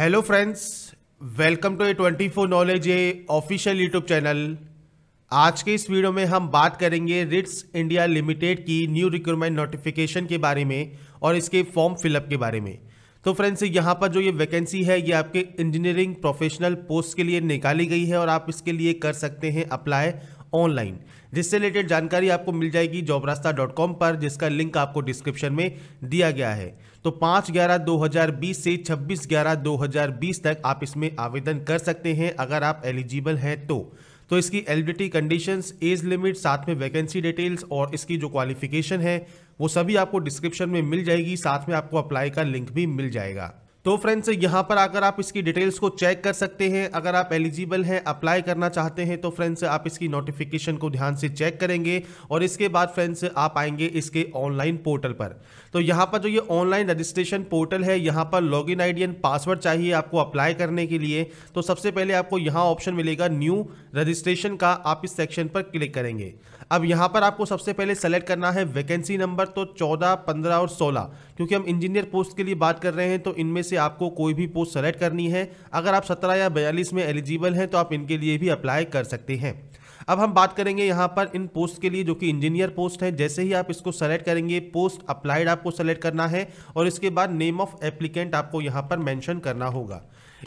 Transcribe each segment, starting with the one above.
hello friends welcome to A twenty four knowledge A official YouTube channel आज के इस video में हम बात करेंगे रिट्स इंडिया लिमिटेड की न्यू रिक्रूटमेंट नोटिफिकेशन के बारे में और इसके फॉर्म फिलअप के बारे में तो फ्रेंड्स यहाँ पर जो ये वैकेंसी है ये आपके इंजीनियरिंग प्रोफेशनल पोस्ट के लिए निकाली गई है और आप इसके लिए कर सकते हैं अप्लाई ऑनलाइन जिससे रिलेटेड जानकारी आपको मिल जाएगी जॉब रास्ता डॉट कॉम पर जिसका लिंक आपको डिस्क्रिप्शन में दिया गया है तो 5 ग्यारह 2020 से 26 ग्यारह 2020 तक आप इसमें आवेदन कर सकते हैं अगर आप एलिजिबल हैं तो तो इसकी एलिबिलिटी कंडीशंस एज लिमिट साथ में वैकेंसी डिटेल्स और इसकी जो क्वालिफिकेशन है वो सभी आपको डिस्क्रिप्शन में मिल जाएगी साथ में आपको अप्लाई का लिंक भी मिल जाएगा तो फ्रेंड्स यहाँ पर आकर आप इसकी डिटेल्स को चेक कर सकते हैं अगर आप एलिजिबल हैं अप्लाई करना चाहते हैं तो फ्रेंड्स आप इसकी नोटिफिकेशन को ध्यान से चेक करेंगे और इसके बाद फ्रेंड्स आप आएंगे इसके ऑनलाइन पोर्टल पर तो यहाँ पर जो ये ऑनलाइन रजिस्ट्रेशन पोर्टल है यहाँ पर लॉग इन एंड पासवर्ड चाहिए आपको अप्लाई करने के लिए तो सबसे पहले आपको यहाँ ऑप्शन मिलेगा न्यू रजिस्ट्रेशन का आप इस सेक्शन पर क्लिक करेंगे अब यहाँ पर आपको सबसे पहले सेलेक्ट करना है वैकेंसी नंबर तो चौदह पंद्रह और सोलह क्योंकि हम इंजीनियर पोस्ट के लिए बात कर रहे हैं तो इनमें से आपको कोई भी पोस्ट सेलेक्ट करनी है अगर आप सत्रह या बयालीस में एलिजिबल हैं तो आप इनके लिए भी अप्लाई कर सकते हैं अब हम बात करेंगे यहाँ पर इन पोस्ट के लिए जो कि इंजीनियर पोस्ट है जैसे ही आप इसको सेलेक्ट करेंगे पोस्ट अप्लाइड आपको सेलेक्ट करना है और इसके बाद नेम ऑफ एप्लीकेंट आपको यहाँ पर मैंशन करना होगा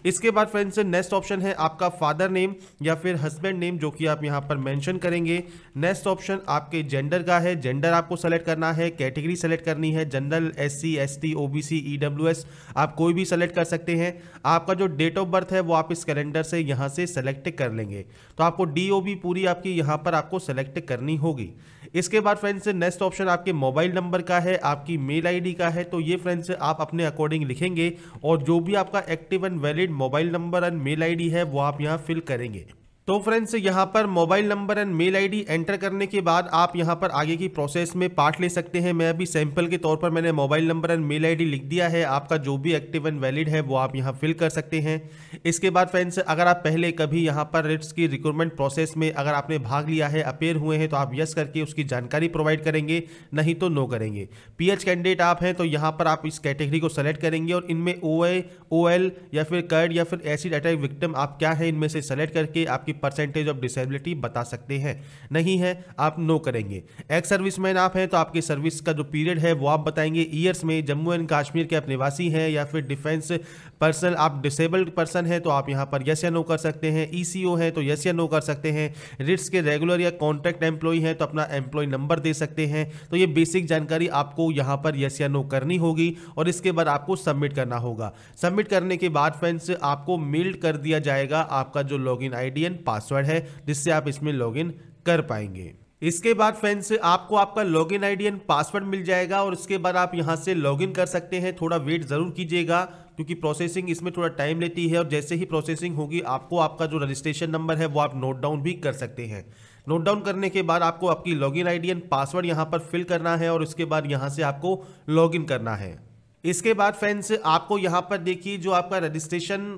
इसके बाद फ्रेंड्स नेक्स्ट ऑप्शन है आपका फादर नेम या फिर हस्बैंड नेम जो कि आप यहां पर मेंशन करेंगे नेक्स्ट ऑप्शन आपके जेंडर का है जेंडर आपको सेलेक्ट करना है कैटेगरी सेलेक्ट करनी है general S C S T O B C E W S आप कोई भी सेलेक्ट कर सकते हैं आपका जो डेट ऑफ बर्थ है वो आप इस कैलेंडर से यहाँ से सेलेक्ट कर लेंगे तो आपको डी ओ बी पूरी आपकी यहाँ पर आपको सेलेक्ट करनी होगी इसके बाद फ्रेंड्स नेक्स्ट ऑप्शन आपके मोबाइल नंबर का है आपकी मेल आईडी का है तो ये फ्रेंड्स आप अपने अकॉर्डिंग लिखेंगे और जो भी आपका active and valid mobile number and mail ID है वो आप यहाँ फिल करेंगे तो फ्रेंड्स यहाँ पर mobile number and mail ID enter करने के बाद आप यहाँ पर आगे की प्रोसेस में पार्ट ले सकते हैं मैं अभी सैंपल के तौर पर मैंने mobile number and mail ID लिख दिया है आपका जो भी एक्टिव एंड वैलिड है वो आप यहाँ फिल कर सकते हैं इसके बाद फ्रेंड्स अगर आप पहले कभी यहाँ पर रिट्स की रिक्रूटमेंट प्रोसेस में अगर आपने भाग लिया है अपेयर हुए हैं तो आप यस करके उसकी जानकारी प्रोवाइड करेंगे नहीं तो नो करेंगे पी कैंडिडेट आप हैं तो यहाँ पर आप इस कैटेगरी को सेलेक्ट करेंगे और इनमें ओ आई या फिर कर्ड या फिर एसिड अटैक विक्टम आप क्या है इनमें से सेलेक्ट करके आपके आपकी परसेंटेज ऑफ डिसेबिलिटी बता सकते हैं नहीं है आप नो करेंगे एक्स सर्विसमैन आप हैं तो आपकी सर्विस का जो पीरियड है वो आप बताएंगे ईयर्स में जम्मू एंड कश्मीर के आप निवासी हैं या फिर डिफेंस पर्सन आप डिसेबल्ड पर्सन हैं तो आप यहाँ पर यस या नो कर सकते हैं ई e है तो यस या नो कर सकते हैं रिट्स के रेगुलर या कॉन्ट्रैक्ट एम्प्लॉय हैं तो अपना एम्प्लॉय नंबर दे सकते हैं तो ये बेसिक जानकारी आपको यहाँ पर यस या नो करनी होगी और इसके बाद आपको सबमिट करना होगा सबमिट करने के बाद फ्रेंड्स आपको मेल्ड कर दिया जाएगा आपका जो लॉग इन आई पासवर्ड है जिससे आप इसमें लॉगिन कर पाएंगे इसके बाद फ्रेंड्स आपको आपका लॉगिन आईडी एंड पासवर्ड मिल जाएगा और उसके बाद आप यहां से लॉगिन कर सकते हैं थोड़ा वेट ज़रूर कीजिएगा क्योंकि प्रोसेसिंग इसमें थोड़ा टाइम लेती है और जैसे ही प्रोसेसिंग होगी आपको आपका जो रजिस्ट्रेशन नंबर है वो आप नोट डाउन भी कर सकते हैं नोट डाउन करने के बाद आपको आपकी लॉगिन आईडी एंड पासवर्ड यहाँ पर फिल करना है और उसके बाद यहाँ से आपको लॉगिन करना है इसके बाद फ्रेंड्स आपको यहाँ पर देखिए जो आपका रजिस्ट्रेशन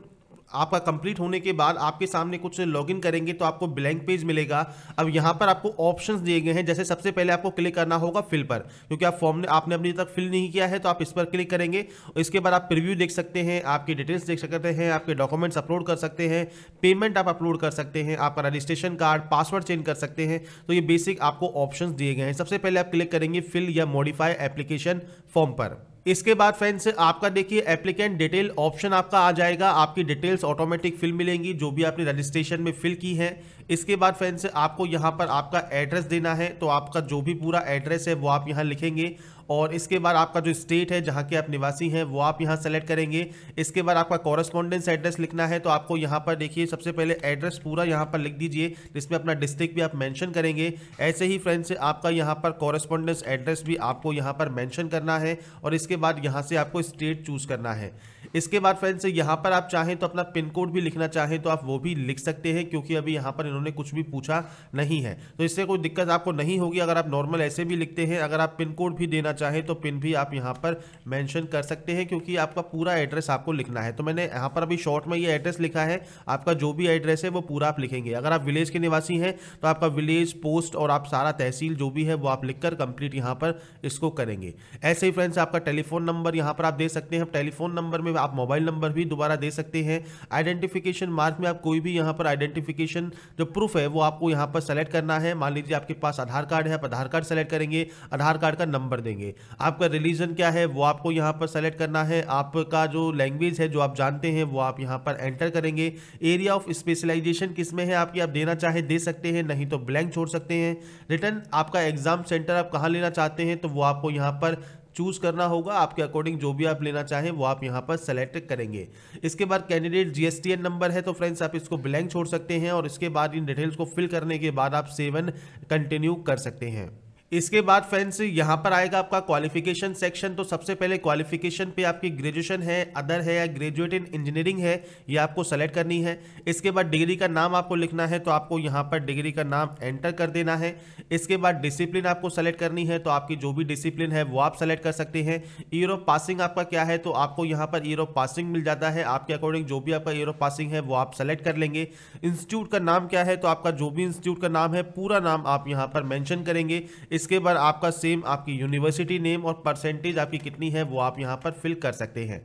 आपका कंप्लीट होने के बाद आपके सामने कुछ लॉगिन करेंगे तो आपको ब्लैंक पेज मिलेगा अब यहाँ पर आपको ऑप्शंस दिए गए हैं जैसे सबसे पहले आपको क्लिक करना होगा फिल पर क्योंकि आप फॉर्म ने आपने अभी तक फिल नहीं किया है तो आप इस पर क्लिक करेंगे इसके बाद आप प्रिव्यू देख सकते हैं आपकी डिटेल्स देख सकते हैं आपके डॉक्यूमेंट्स अपलोड कर सकते हैं पेमेंट आप अपलोड कर सकते हैं आपका रजिस्ट्रेशन कार्ड पासवर्ड चेंज कर सकते हैं तो ये बेसिक आपको ऑप्शन दिए गए हैं सबसे पहले आप क्लिक करेंगे फिल या मॉडिफाई एप्लीकेशन फॉर्म पर इसके बाद फ्रेंड्स आपका देखिए एप्लीकेंट डिटेल ऑप्शन आपका आ जाएगा आपकी डिटेल्स ऑटोमेटिक फिल मिलेंगी जो भी आपने रजिस्ट्रेशन में फिल की है इसके बाद फ्रेंड्स आपको यहाँ पर आपका एड्रेस देना है तो आपका जो भी पूरा एड्रेस है वो आप यहाँ लिखेंगे और इसके बाद आपका जो स्टेट है जहाँ के आप निवासी हैं वो आप यहाँ सेलेक्ट करेंगे इसके बाद आपका कॉरस्पॉन्डेंस एड्रेस लिखना है तो आपको यहाँ पर देखिए सबसे पहले एड्रेस पूरा यहाँ पर लिख दीजिए जिसमें अपना डिस्ट्रिक्ट भी आप मैंशन करेंगे ऐसे ही फ्रेंड्स आपका यहाँ पर कॉरस्पॉन्डेंस एड्रेस भी आपको यहाँ पर मैंशन करना है और इसके बाद यहाँ से आपको स्टेट चूज़ करना है इसके बाद फ्रेंड्स यहाँ पर आप चाहें तो अपना पिन कोड भी लिखना चाहें तो आप वो भी लिख सकते हैं क्योंकि अभी यहाँ पर इन्होंने कुछ भी पूछा नहीं है तो इससे कोई दिक्कत आपको नहीं होगी अगर आप नॉर्मल ऐसे भी लिखते हैं अगर आप पिन कोड भी देना चाहे तो पिन भी आप यहाँ पर मेंशन कर सकते हैं क्योंकि आपका पूरा एड्रेस आपको लिखना है तो मैंने यहाँ पर अभी शॉर्ट में ये एड्रेस लिखा है आपका जो भी एड्रेस है वो पूरा आप लिखेंगे अगर आप विलेज के निवासी हैं तो आपका विलेज पोस्ट और आप सारा तहसील जो भी है वो आप लिखकर कंप्लीट यहाँ पर इसको करेंगे ऐसे ही फ्रेंड्स आपका टेलीफोन नंबर यहाँ पर आप दे सकते हैं टेलीफोन नंबर में आप मोबाइल नंबर भी दोबारा दे सकते हैं आइडेंटिफिकेशन मार्क में आप कोई भी यहाँ पर आइडेंटिफिकेशन जो प्रूफ है वो आपको यहाँ पर सेलेक्ट करना है मान लीजिए आपके पास आधार कार्ड है आप आधार कार्ड सेलेक्ट करेंगे आधार कार्ड का नंबर देंगे होंगे आपका रिलीजन क्या है वो आपको यहाँ पर सेलेक्ट करना है आपका जो लैंग्वेज है जो आप जानते हैं वो आप यहाँ पर एंटर करेंगे एरिया ऑफ स्पेशलाइजेशन किस में है आपकी आप देना चाहे दे सकते हैं नहीं तो ब्लैंक छोड़ सकते हैं रिटर्न आपका एग्जाम सेंटर आप कहाँ लेना चाहते हैं तो वो आपको यहाँ पर चूज़ करना होगा आपके अकॉर्डिंग जो भी आप लेना चाहें वो आप यहां पर सेलेक्ट करेंगे इसके बाद कैंडिडेट जीएसटीएन नंबर है तो फ्रेंड्स आप इसको ब्लैंक छोड़ सकते हैं और इसके बाद इन डिटेल्स को फिल करने के बाद आप सेवन कंटिन्यू कर सकते हैं इसके बाद फ्रेंड्स यहाँ पर आएगा आपका क्वालिफिकेशन सेक्शन तो सबसे पहले क्वालिफिकेशन पे आपकी ग्रेजुएशन है अदर है या ग्रेजुएट इन इंजीनियरिंग है ये आपको सेलेक्ट करनी है इसके बाद डिग्री का नाम आपको लिखना है तो आपको यहाँ पर डिग्री का नाम एंटर कर देना है इसके बाद डिसिप्लिन आपको सेलेक्ट करनी है तो आपकी जो भी डिसिप्लिन है वो आप सेलेक्ट कर सकते हैं ईयर ऑफ पासिंग आपका क्या है तो आपको यहाँ पर ईयर ऑफ पासिंग मिल जाता है आपके अकॉर्डिंग जो भी आपका ईयर ऑफ पासिंग है वो आप सेलेक्ट कर लेंगे इंस्टीट्यूट का नाम क्या है तो आपका जो भी इंस्टीट्यूट का नाम है पूरा नाम आप यहाँ पर मैंशन करेंगे इस इसके बाद आपका सेम आपकी यूनिवर्सिटी नेम और परसेंटेज आपकी कितनी है वो आप यहाँ पर फिल कर सकते हैं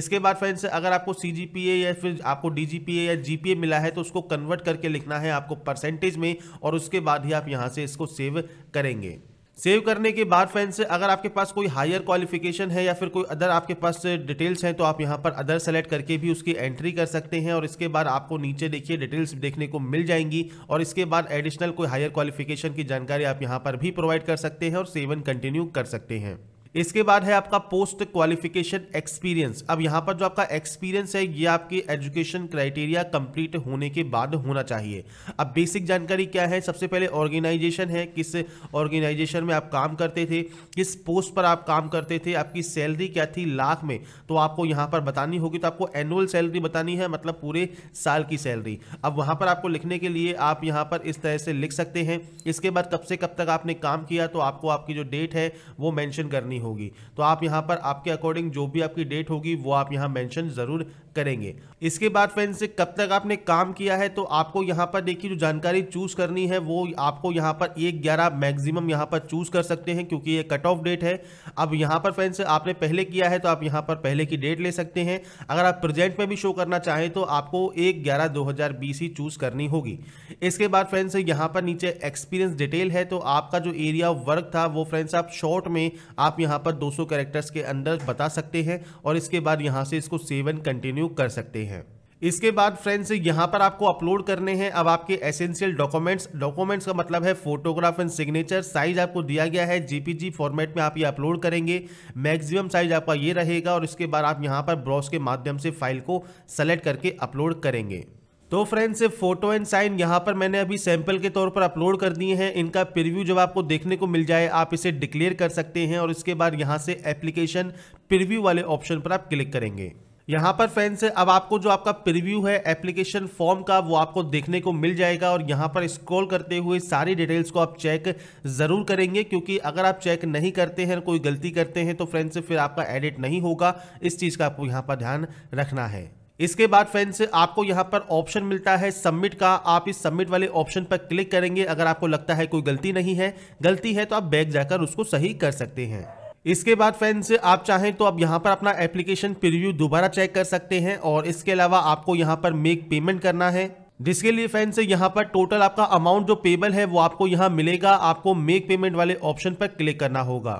इसके बाद फ्रेंड्स अगर आपको सी या फिर आपको डी या जी मिला है तो उसको कन्वर्ट करके लिखना है आपको परसेंटेज में और उसके बाद ही आप यहाँ से इसको सेव करेंगे सेव करने के बाद फ्रेंड्स अगर आपके पास कोई हायर क्वालिफिकेशन है या फिर कोई अदर आपके पास डिटेल्स हैं तो आप यहाँ पर अदर सेलेक्ट करके भी उसकी एंट्री कर सकते हैं और इसके बाद आपको नीचे देखिए डिटेल्स देखने को मिल जाएंगी और इसके बाद एडिशनल कोई हायर क्वालिफिकेशन की जानकारी आप यहाँ पर भी प्रोवाइड कर सकते हैं और सेवन कंटिन्यू कर सकते हैं इसके बाद है आपका पोस्ट क्वालिफिकेशन एक्सपीरियंस अब यहाँ पर जो आपका एक्सपीरियंस है ये आपकी एजुकेशन क्राइटेरिया कंप्लीट होने के बाद होना चाहिए अब बेसिक जानकारी क्या है सबसे पहले ऑर्गेनाइजेशन है किस ऑर्गेनाइजेशन में आप काम करते थे किस पोस्ट पर आप काम करते थे आपकी सैलरी क्या थी लाख में तो आपको यहाँ पर बतानी होगी तो आपको एनुअल सैलरी बतानी है मतलब पूरे साल की सैलरी अब वहाँ पर आपको लिखने के लिए आप यहाँ पर इस तरह से लिख सकते हैं इसके बाद कब से कब तक आपने काम किया तो आपको आपकी जो डेट है वो मैंशन करनी होगी होगी तो आप यहाँ पर आपके अकॉर्डिंग जो भी आपकी डेट होगी वो आप यहाँ मैंशन ज़रूर करेंगे इसके बाद फ्रेंड्स कब तक आपने काम किया है तो आपको यहाँ पर देखिए जो जानकारी चूज करनी है वो आपको यहाँ पर एक ग्यारह मैक्सिमम यहाँ पर चूज कर सकते हैं क्योंकि ये कट ऑफ डेट है अब यहाँ पर फ्रेंड्स आपने पहले किया है तो आप यहाँ पर पहले की डेट ले सकते हैं अगर आप प्रेजेंट में भी शो करना चाहें तो आपको एक ग्यारह दो ही चूज करनी होगी इसके बाद फ्रेंड्स यहाँ पर नीचे एक्सपीरियंस डिटेल है तो आपका जो एरिया ऑफ वर्क था वो फ्रेंड्स आप शॉर्ट में आप यहाँ पर दो कैरेक्टर्स के अंदर बता सकते हैं और इसके बाद यहाँ से इसको सेवन कंटिन्यू उपयोग कर सकते हैं इसके बाद फ्रेंड्स यहां पर आपको अपलोड करने हैं अब आपके एसेंशियल डॉक्यूमेंट्स डॉक्यूमेंट्स का मतलब है फोटोग्राफ एंड सिग्नेचर साइज आपको दिया गया है जीपीजी फॉर्मेट में आप ये अपलोड करेंगे मैक्सिमम साइज आपका ये रहेगा और इसके बाद आप यहां पर ब्रॉस के माध्यम से फाइल को सेलेक्ट करके अपलोड करेंगे तो फ्रेंड्स फोटो एंड साइन यहाँ पर मैंने अभी सैंपल के तौर पर अपलोड कर दिए हैं इनका प्रिव्यू जब आपको देखने को मिल जाए आप इसे डिक्लेयर कर सकते हैं और इसके बाद यहाँ से एप्लीकेशन प्रिव्यू वाले ऑप्शन पर आप क्लिक करेंगे यहाँ पर फ्रेंड्स अब आपको जो आपका प्रीव्यू है एप्लीकेशन फॉर्म का वो आपको देखने को मिल जाएगा और यहाँ पर स्क्रॉल करते हुए सारी डिटेल्स को आप चेक ज़रूर करेंगे क्योंकि अगर आप चेक नहीं करते हैं कोई गलती करते हैं तो फ्रेंड से फिर आपका एडिट नहीं होगा इस चीज़ का आपको यहाँ पर ध्यान रखना है इसके बाद फ्रेंड्स आपको यहाँ पर ऑप्शन मिलता है सबमिट का आप इस सबमिट वाले ऑप्शन पर क्लिक करेंगे अगर आपको लगता है कोई गलती नहीं है गलती है तो आप बैग जाकर उसको सही कर सकते हैं इसके बाद फ्रेंड्स आप चाहें तो आप यहाँ पर अपना एप्लीकेशन प्रिव्यू दोबारा चेक कर सकते हैं और इसके अलावा आपको यहाँ पर मेक पेमेंट करना है जिसके लिए फ्रेंड्स यहाँ पर टोटल आपका अमाउंट जो पेबल है वो आपको यहाँ मिलेगा आपको मेक पेमेंट वाले ऑप्शन पर क्लिक करना होगा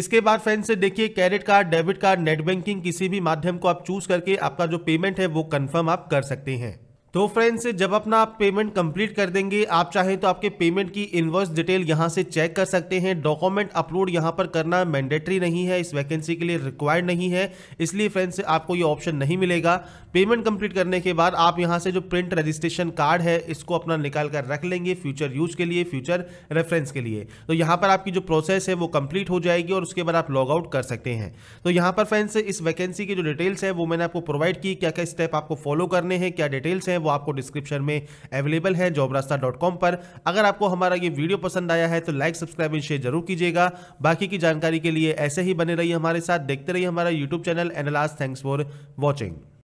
इसके बाद फ्रेंड्स देखिए credit card debit card net banking किसी भी माध्यम को आप चूज करके आपका जो पेमेंट है वो कंफर्म आप कर सकते हैं तो फ्रेंड्स जब अपना आप पेमेंट कंप्लीट कर देंगे आप चाहें तो आपके पेमेंट की इनवर्स डिटेल यहां से चेक कर सकते हैं डॉक्यूमेंट अपलोड यहां पर करना मैंडेटरी नहीं है इस वैकेंसी के लिए रिक्वायर्ड नहीं है इसलिए फ्रेंड्स आपको ये ऑप्शन नहीं मिलेगा पेमेंट कंप्लीट करने के बाद आप यहां से जो प्रिंट रजिस्ट्रेशन कार्ड है इसको अपना निकाल कर रख लेंगे फ्यूचर यूज के लिए फ्यूचर रेफरेंस के लिए तो यहाँ पर आपकी जो प्रोसेस है वो कंप्लीट हो जाएगी और उसके बाद आप लॉग आउट कर सकते हैं तो यहाँ पर फ्रेंड्स इस वैकेंसी की जो डिटेल्स है वो मैंने आपको प्रोवाइड की क्या क्या स्टेप आपको फॉलो करने हैं क्या डिटेल्स हैं वो आपको डिस्क्रिप्शन में अवेलेबल है जॉब रास्ता पर अगर आपको हमारा ये वीडियो पसंद आया है तो लाइक सब्सक्राइब एंड शेयर जरूर कीजिएगा बाकी की जानकारी के लिए ऐसे ही बने रहिए हमारे साथ देखते रहिए हमारा यूट्यूब चैनल एनालाज थैंक्स फॉर वॉचिंग